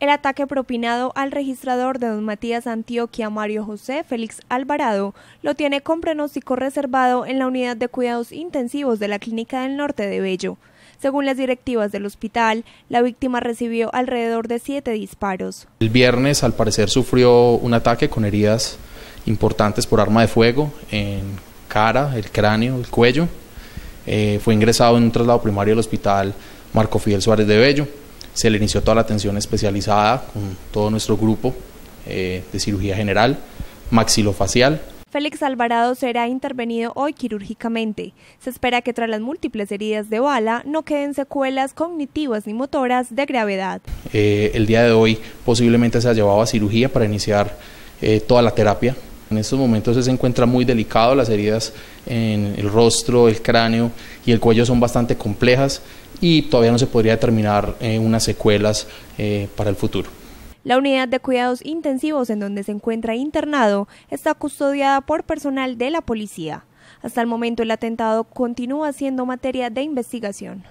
El ataque propinado al registrador de Don Matías Antioquia, Mario José Félix Alvarado, lo tiene con pronóstico reservado en la unidad de cuidados intensivos de la Clínica del Norte de Bello. Según las directivas del hospital, la víctima recibió alrededor de siete disparos. El viernes, al parecer, sufrió un ataque con heridas importantes por arma de fuego en cara, el cráneo, el cuello. Eh, fue ingresado en un traslado primario al hospital Marco Fidel Suárez de Bello se le inició toda la atención especializada con todo nuestro grupo eh, de cirugía general, maxilofacial. Félix Alvarado será intervenido hoy quirúrgicamente. Se espera que tras las múltiples heridas de bala no queden secuelas cognitivas ni motoras de gravedad. Eh, el día de hoy posiblemente se ha llevado a cirugía para iniciar eh, toda la terapia en estos momentos se encuentra muy delicado, las heridas en el rostro, el cráneo y el cuello son bastante complejas y todavía no se podría determinar eh, unas secuelas eh, para el futuro. La unidad de cuidados intensivos en donde se encuentra internado está custodiada por personal de la policía. Hasta el momento el atentado continúa siendo materia de investigación.